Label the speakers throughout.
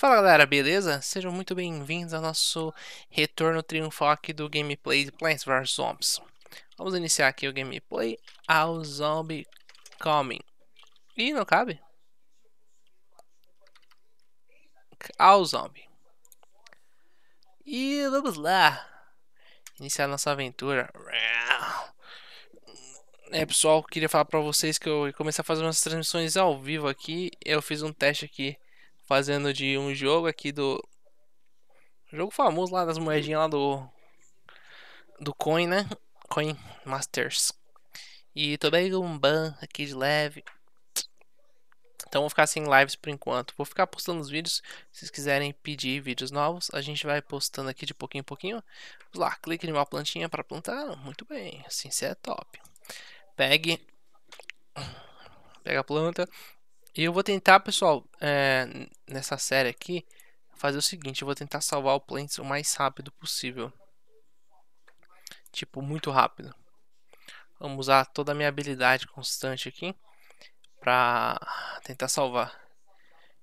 Speaker 1: Fala galera, beleza? Sejam muito bem-vindos ao nosso retorno triunfal aqui do gameplay de Plants vs Zombies. Vamos iniciar aqui o gameplay ao Zombie Coming. Ih, não cabe? Ao Zombie. E vamos lá. Iniciar nossa aventura. É, pessoal, queria falar pra vocês que eu comecei a fazer umas transmissões ao vivo aqui. Eu fiz um teste aqui fazendo de um jogo aqui do. jogo famoso lá das moedinhas lá do. Do Coin, né? Coin Masters. E também um ban aqui de leve. Então vou ficar sem assim, lives por enquanto. Vou ficar postando os vídeos. Se vocês quiserem pedir vídeos novos, a gente vai postando aqui de pouquinho em pouquinho. Vamos lá, clique em uma plantinha para plantar. Muito bem, assim você é top. Pegue. Pega a planta, e eu vou tentar, pessoal, é, nessa série aqui, fazer o seguinte. Eu vou tentar salvar o Plants o mais rápido possível. Tipo, muito rápido. Vamos usar toda a minha habilidade constante aqui pra tentar salvar.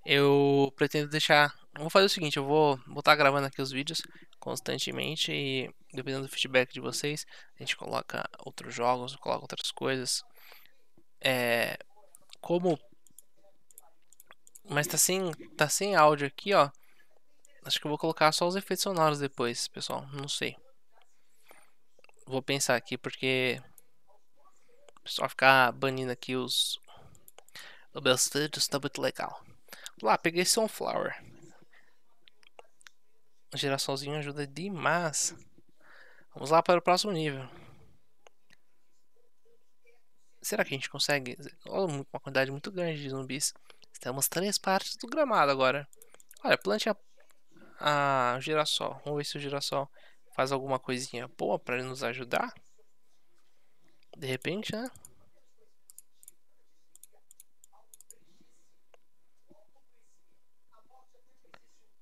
Speaker 1: Eu pretendo deixar... Vou fazer o seguinte, eu vou estar tá gravando aqui os vídeos constantemente e dependendo do feedback de vocês, a gente coloca outros jogos, coloca outras coisas. É, como mas tá sem, tá sem áudio aqui, ó. Acho que eu vou colocar só os efeitos sonoros depois, pessoal. Não sei. Vou pensar aqui porque. Só ficar banindo aqui os. O meu estúdio está muito legal. Lá, peguei Sunflower. Girar sozinho ajuda demais. Vamos lá para o próximo nível. Será que a gente consegue? Olha uma quantidade muito grande de zumbis. Temos tá três partes do gramado agora. Olha, plante a, a o girassol. Vamos ver se o girassol faz alguma coisinha boa para nos ajudar. De repente, né?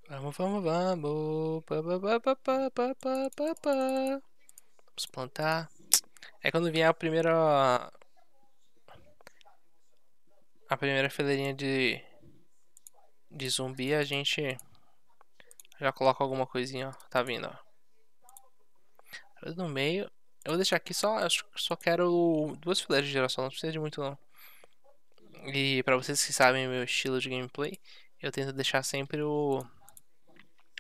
Speaker 1: Vamos, vamos, vamos. Pá, pá, pá, Vamos plantar. É quando vier a primeira a primeira fileirinha de, de zumbi, a gente já coloca alguma coisinha, ó. Tá vindo, ó. No meio. Eu vou deixar aqui só. Eu só quero duas fileiras de girassol, não precisa de muito não. E pra vocês que sabem meu estilo de gameplay, eu tento deixar sempre o,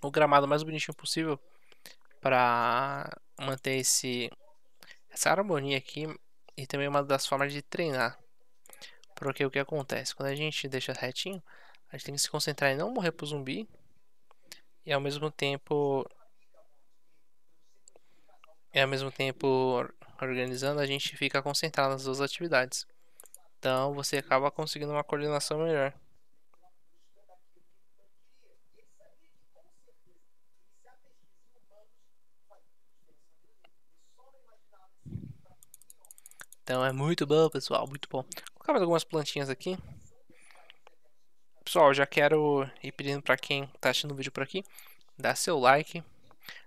Speaker 1: o gramado mais bonitinho possível pra manter esse, essa harmonia aqui. E também uma das formas de treinar porque o que acontece? Quando a gente deixa retinho, a gente tem que se concentrar em não morrer pro zumbi. E ao mesmo tempo. E ao mesmo tempo organizando, a gente fica concentrado nas duas atividades. Então você acaba conseguindo uma coordenação melhor. Então é muito bom, pessoal, muito bom colocar mais algumas plantinhas aqui. Pessoal, já quero ir pedindo para quem está assistindo o vídeo por aqui, dá seu like,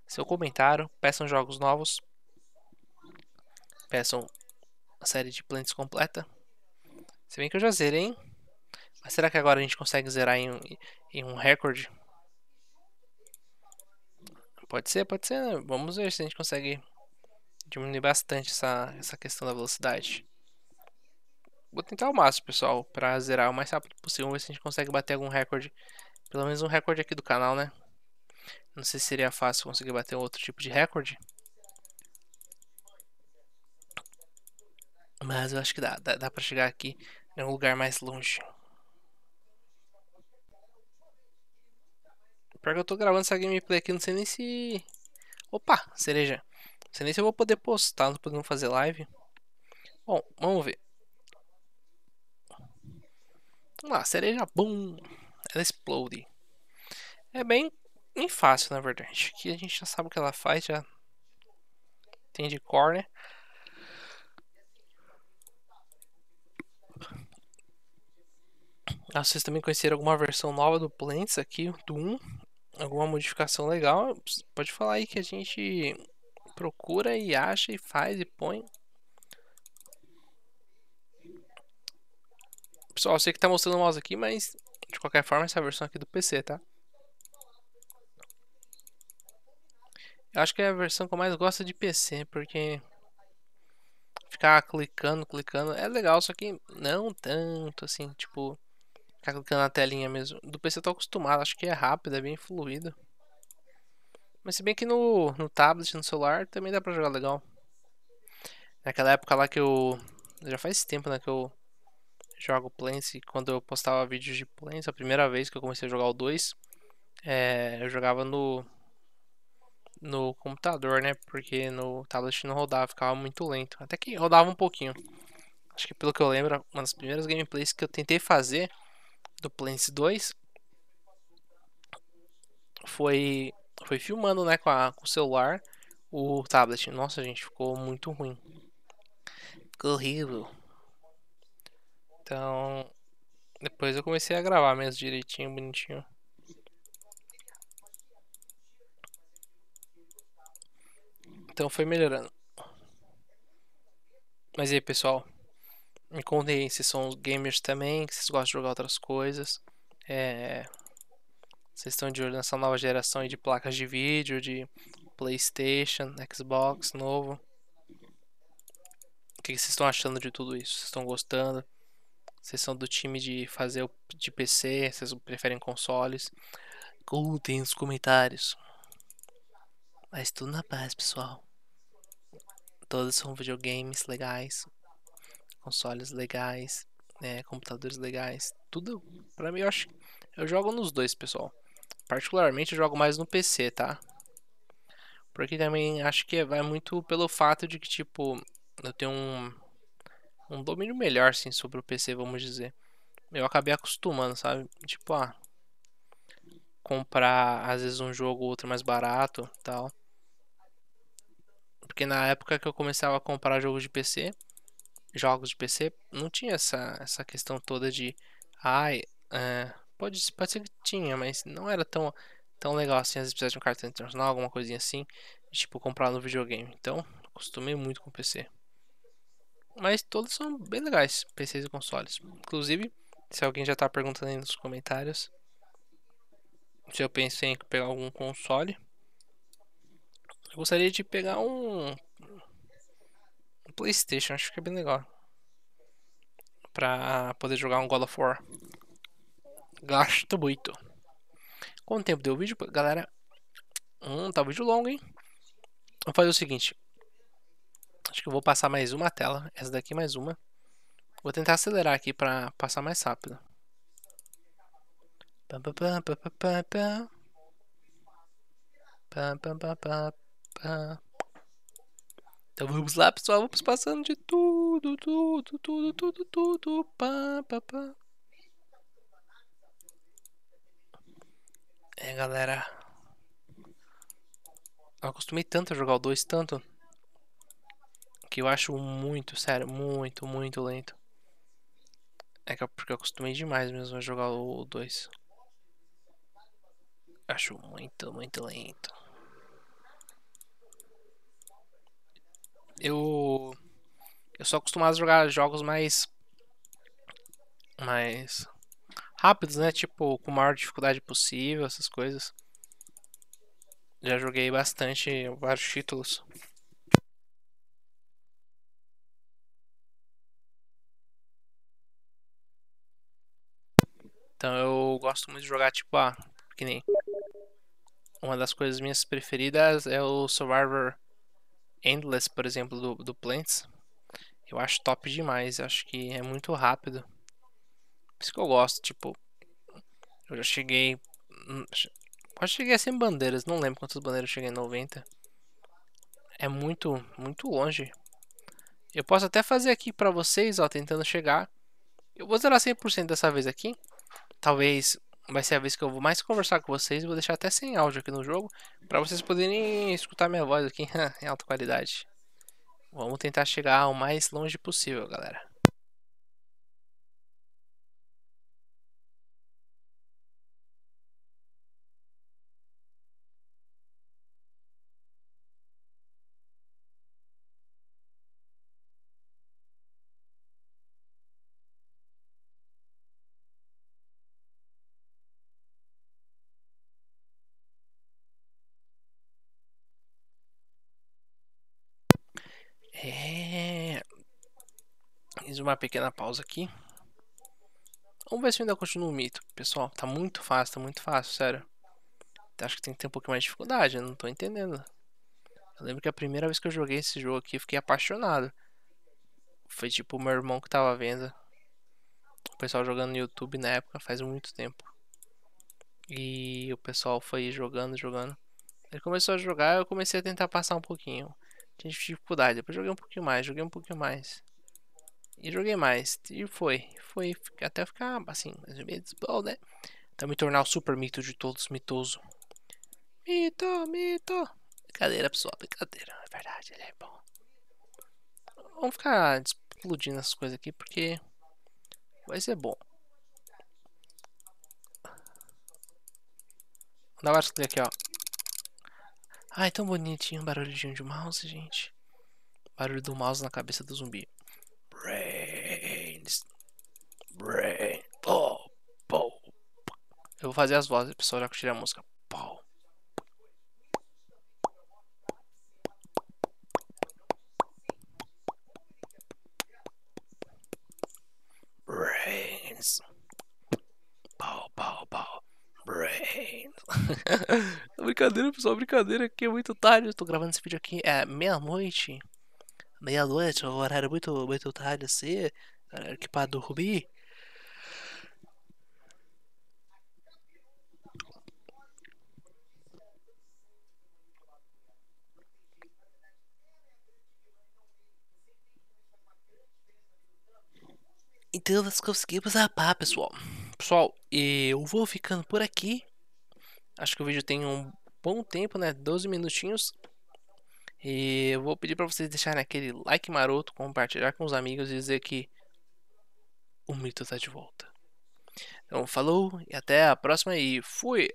Speaker 1: seu comentário, peçam jogos novos, peçam a série de plantas completa. Se bem que eu já zerei, hein? Mas será que agora a gente consegue zerar em, em um recorde? Pode ser, pode ser. Né? Vamos ver se a gente consegue diminuir bastante essa, essa questão da velocidade. Vou tentar o máximo, pessoal, pra zerar o mais rápido possível. Vamos ver se a gente consegue bater algum recorde. Pelo menos um recorde aqui do canal, né? Não sei se seria fácil conseguir bater outro tipo de recorde. Mas eu acho que dá, dá, dá pra chegar aqui em um lugar mais longe. Pior que eu tô gravando essa gameplay aqui, não sei nem se... Opa, cereja. Não sei nem se eu vou poder postar, não podemos fazer live. Bom, vamos ver. Vamos lá, cereja bum! ela explode. É bem, bem fácil, na verdade. Que a gente já sabe o que ela faz, já tem de cor, né? Ah, vocês também conheceram alguma versão nova do Plants aqui, do 1? Alguma modificação legal? Pode falar aí que a gente procura e acha e faz e põe. Pessoal, eu sei que tá mostrando o mouse aqui, mas de qualquer forma essa é a versão aqui do PC, tá? Eu acho que é a versão que eu mais gosto de PC, porque ficar clicando, clicando é legal, só que não tanto assim, tipo, ficar clicando na telinha mesmo. Do PC eu tô acostumado, acho que é rápido, é bem fluido. Mas se bem que no, no tablet, no celular, também dá pra jogar legal. Naquela época lá que eu... Já faz tempo, né, que eu jogo Plants quando eu postava vídeos de Plants, a primeira vez que eu comecei a jogar o 2, é, eh, eu jogava no no computador, né? Porque no tablet não rodava, ficava muito lento. Até que rodava um pouquinho. Acho que pelo que eu lembro, uma das primeiras gameplays que eu tentei fazer do Plants 2 foi foi filmando, né, com, a, com o celular o tablet. Nossa, gente, ficou muito ruim. Ficou horrível. Então, depois eu comecei a gravar mesmo direitinho, bonitinho. Então foi melhorando. Mas e aí, pessoal? Me contem aí se são gamers também, se vocês gostam de jogar outras coisas. É... Vocês estão de olho nessa nova geração de placas de vídeo, de PlayStation, Xbox novo. O que vocês estão achando de tudo isso? Vocês estão gostando? Vocês são do time de fazer o, de PC, vocês preferem consoles. Contem nos comentários. Mas tudo na paz, pessoal. Todos são videogames legais, consoles legais, né, computadores legais. Tudo, pra mim, eu acho. Eu jogo nos dois, pessoal. Particularmente, eu jogo mais no PC, tá? Porque também acho que vai muito pelo fato de que, tipo, eu tenho um um domínio melhor, sim, sobre o PC, vamos dizer. Eu acabei acostumando, sabe? Tipo, ah, comprar às vezes um jogo ou outro mais barato tal. Porque na época que eu começava a comprar jogos de PC, jogos de PC, não tinha essa, essa questão toda de. Ai, é, pode, pode ser que tinha, mas não era tão, tão legal assim. Às vezes precisava de um cartão internacional, alguma coisinha assim. De, tipo, comprar no videogame. Então, acostumei muito com o PC. Mas todos são bem legais, PCs e consoles. Inclusive, se alguém já está perguntando aí nos comentários se eu pensei em pegar algum console, eu gostaria de pegar um, um PlayStation, acho que é bem legal. para poder jogar um God of War. Gasto muito. Quanto tempo deu o vídeo, galera? Hum, tá um vídeo longo, hein? Vou fazer o seguinte. Acho que eu vou passar mais uma tela. Essa daqui mais uma. Vou tentar acelerar aqui para passar mais rápido. Então vamos lá, pessoal. Vamos passando de tudo, tudo, tudo, tudo, tudo. Pá, pá, pá. É, galera. Eu acostumei tanto a jogar o 2, tanto eu acho muito, sério, muito, muito lento. É porque eu acostumei demais mesmo a jogar o 2. Acho muito, muito lento. Eu. Eu sou acostumado a jogar jogos mais. mais. rápidos, né? Tipo, com maior dificuldade possível, essas coisas. Já joguei bastante, vários títulos. Então eu gosto muito de jogar tipo, ah, que nem. Uma das coisas minhas preferidas é o Survivor Endless, por exemplo, do, do Plants. Eu acho top demais, acho que é muito rápido. Por isso que eu gosto, tipo. Eu já cheguei. Hum, quase cheguei a 100 bandeiras, não lembro quantas bandeiras eu cheguei, 90. É muito, muito longe. Eu posso até fazer aqui pra vocês, ó, tentando chegar. Eu vou zerar 100% dessa vez aqui talvez vai ser a vez que eu vou mais conversar com vocês. Vou deixar até sem áudio aqui no jogo, para vocês poderem escutar minha voz aqui em alta qualidade. Vamos tentar chegar o mais longe possível, galera. uma pequena pausa aqui. Vamos ver se eu ainda continuo o mito. Pessoal, tá muito fácil, tá muito fácil, sério. Acho que tem que ter um pouquinho mais de dificuldade, eu não tô entendendo. Eu lembro que a primeira vez que eu joguei esse jogo aqui, eu fiquei apaixonado. Foi tipo o meu irmão que tava vendo. O pessoal jogando no YouTube na época, faz muito tempo. E o pessoal foi jogando, jogando. Ele começou a jogar, eu comecei a tentar passar um pouquinho. Tinha dificuldade, depois joguei um pouquinho mais, joguei um pouquinho mais. E joguei mais. E foi. Foi até ficar assim, mais ou menos bom, né? Até me tornar o super mito de todos, mitoso. Mito, mito. Brincadeira, pessoal, brincadeira. É verdade, ele é bom. Vamos ficar explodindo essas coisas aqui porque vai ser bom. Dá vários cliques aqui, ó. Ai, tão bonitinho o barulhinho de mouse, gente. Barulho do mouse na cabeça do zumbi deles. Eu vou fazer as vozes, pessoal, já que eu tirei a música. Brains. Pau, pau, pau.
Speaker 2: Brains.
Speaker 1: brincadeira, pessoal, brincadeira, que é muito tarde. Eu tô gravando esse vídeo aqui, é meia-noite. Meia-noite, é um horário muito, muito tarde, assim. Galera, que pra dormir. Então nós conseguimos pá, pessoal. Pessoal, eu vou ficando por aqui. Acho que o vídeo tem um bom tempo, né? 12 minutinhos. E eu vou pedir para vocês deixarem aquele like maroto, compartilhar com os amigos e dizer que o mito tá de volta. Então, falou e até a próxima e fui!